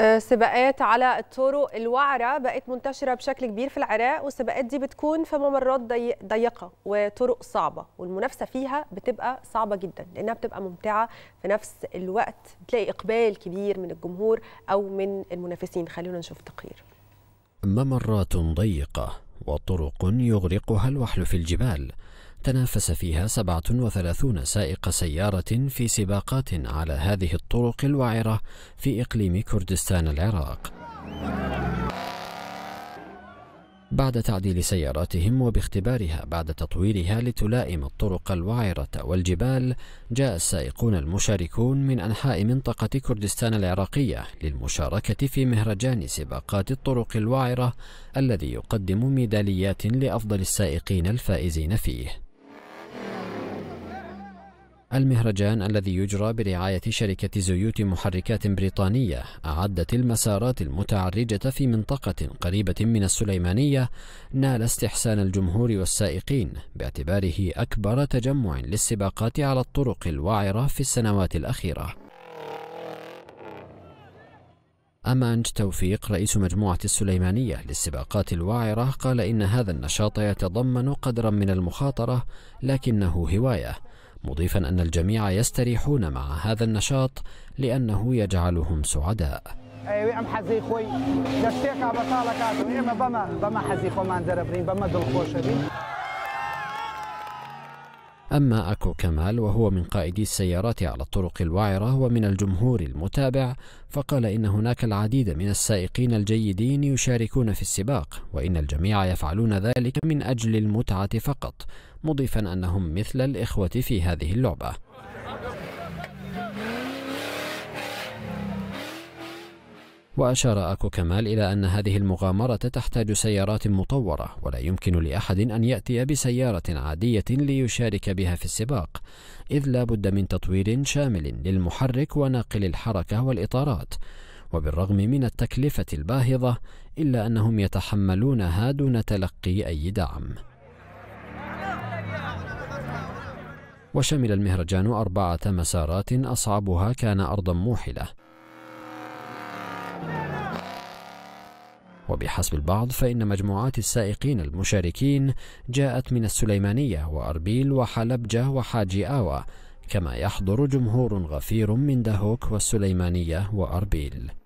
آه، سباقات على الطرق الوعرة بقت منتشرة بشكل كبير في العراق والسباقات دي بتكون في ممرات ضيقة وطرق صعبة والمنافسة فيها بتبقى صعبة جدا لأنها بتبقى ممتعة في نفس الوقت بتلاقي إقبال كبير من الجمهور أو من المنافسين خلونا نشوف تقرير ممرات ضيقة وطرق يغرقها الوحل في الجبال تنافس فيها 37 سائق سيارة في سباقات على هذه الطرق الوعرة في إقليم كردستان العراق بعد تعديل سياراتهم وباختبارها بعد تطويرها لتلائم الطرق الوعرة والجبال جاء السائقون المشاركون من أنحاء منطقة كردستان العراقية للمشاركة في مهرجان سباقات الطرق الوعرة الذي يقدم ميداليات لأفضل السائقين الفائزين فيه المهرجان الذي يجرى برعاية شركة زيوت محركات بريطانية أعدت المسارات المتعرجة في منطقة قريبة من السليمانية نال استحسان الجمهور والسائقين باعتباره أكبر تجمع للسباقات على الطرق الوعرة في السنوات الأخيرة أما توفيق رئيس مجموعة السليمانية للسباقات الوعرة قال إن هذا النشاط يتضمن قدرا من المخاطرة لكنه هواية مضيفا أن الجميع يستريحون مع هذا النشاط لأنه يجعلهم سعداء أيوة، أما أكو كمال وهو من قائدي السيارات على الطرق الوعرة ومن الجمهور المتابع فقال إن هناك العديد من السائقين الجيدين يشاركون في السباق وإن الجميع يفعلون ذلك من أجل المتعة فقط مضيفا أنهم مثل الإخوة في هذه اللعبة وأشار أكو كمال إلى أن هذه المغامرة تحتاج سيارات مطورة ولا يمكن لأحد أن يأتي بسيارة عادية ليشارك بها في السباق إذ لا بد من تطوير شامل للمحرك وناقل الحركة والإطارات وبالرغم من التكلفة الباهظة إلا أنهم يتحملونها دون تلقي أي دعم وشمل المهرجان أربعة مسارات أصعبها كان أرضا موحلة وبحسب البعض فإن مجموعات السائقين المشاركين جاءت من السليمانية وأربيل وحلبجة وحاجي آوى كما يحضر جمهور غفير من دهوك والسليمانية وأربيل